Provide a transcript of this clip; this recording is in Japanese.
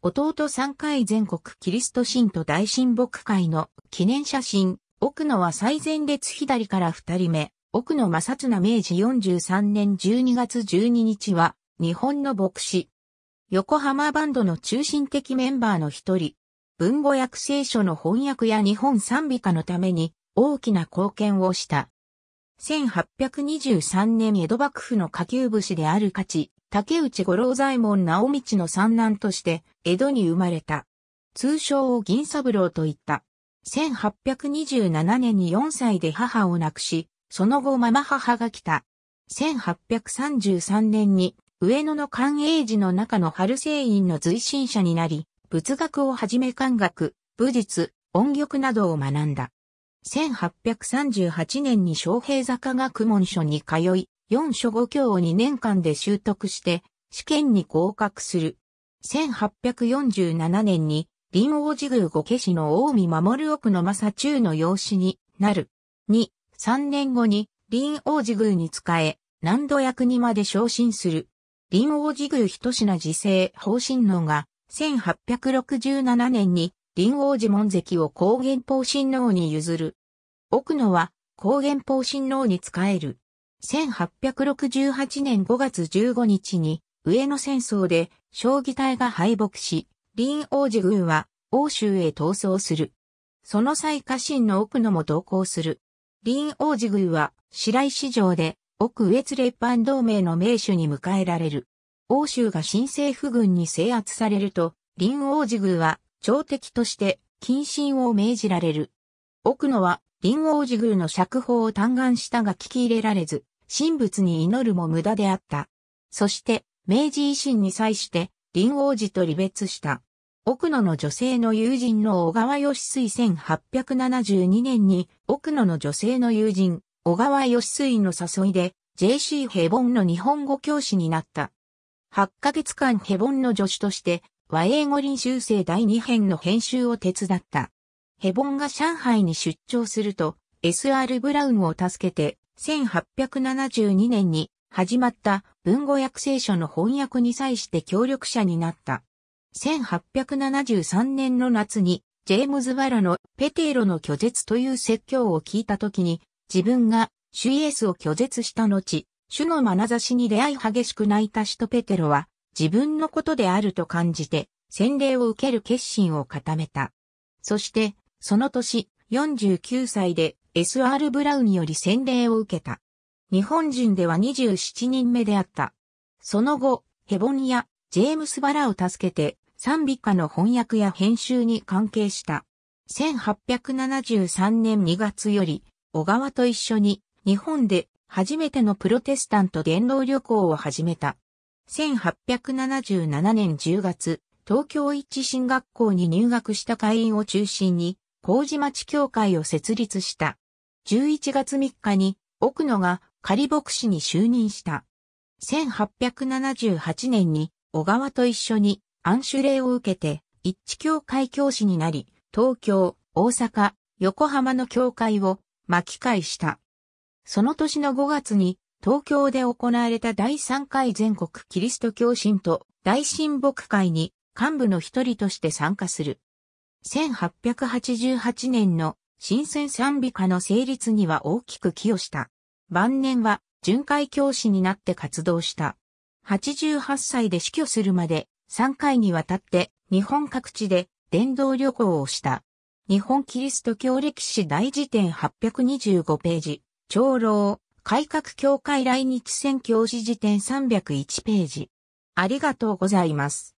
弟三回全国キリスト信徒大神牧会の記念写真、奥野は最前列左から二人目、奥野正綱明治43年12月12日は、日本の牧師。横浜バンドの中心的メンバーの一人、文語訳聖書の翻訳や日本賛美歌のために大きな貢献をした。1823年江戸幕府の下級武士である勝竹内五郎左衛門直道の三男として江戸に生まれた。通称を銀三郎と言った。1827年に4歳で母を亡くし、その後ママ母が来た。1833年に上野の寛永寺の中の春聖院の随身者になり、仏学をはじめ漢学、武術、音曲などを学んだ。1838年に昌平坂学問所に通い、4書5教を2年間で習得して試験に合格する。1847年に林王寺宮五家氏の近江守奥の正中の養子になる。2、3年後に林王寺宮に仕え、難度役にまで昇進する。林王寺宮一品自制方針能が1867年に林王寺門跡を高原方針能に譲る。奥野は高原方針能に仕える。1868年5月15日に上野戦争で将棋隊が敗北し、林王子軍は欧州へ逃走する。その際家臣の奥野も同行する。林王子軍は白石城で奥越列藩同盟の名手に迎えられる。欧州が新政府軍に制圧されると、林王子軍は朝敵として謹慎を命じられる。奥野は林王子宮の釈放を嘆願したが聞き入れられず、神仏に祈るも無駄であった。そして、明治維新に際して、林王子と離別した。奥野の女性の友人の小川義水1872年に、奥野の女性の友人、小川義水の誘いで、JC ヘボンの日本語教師になった。8ヶ月間ヘボンの助手として、和英語臨修生第2編の編集を手伝った。ヘボンが上海に出張すると、SR ブラウンを助けて、1872年に始まった文語訳聖書の翻訳に際して協力者になった。1873年の夏に、ジェームズ・ワラのペテーロの拒絶という説教を聞いた時に、自分が主イエスを拒絶した後、主の眼差しに出会い激しく泣いた使徒ペテロは、自分のことであると感じて、洗礼を受ける決心を固めた。そして、その年、49歳で S.R. ブラウンより洗礼を受けた。日本人では27人目であった。その後、ヘボンやジェームス・バラを助けて、賛美歌の翻訳や編集に関係した。1873年2月より、小川と一緒に日本で初めてのプロテスタント伝道旅行を始めた。1877年10月、東京一進学校に入学した会員を中心に、麹町協会を設立した。11月3日に奥野が仮牧師に就任した。1878年に小川と一緒に安守礼を受けて一致教会教師になり、東京、大阪、横浜の教会を巻き返した。その年の5月に東京で行われた第3回全国キリスト教信徒大神牧会に幹部の一人として参加する。1888年の新鮮賛美歌の成立には大きく寄与した。晩年は巡回教師になって活動した。88歳で死去するまで3回にわたって日本各地で伝道旅行をした。日本キリスト教歴史大辞典825ページ、長老、改革協会来日宣教師辞典301ページ。ありがとうございます。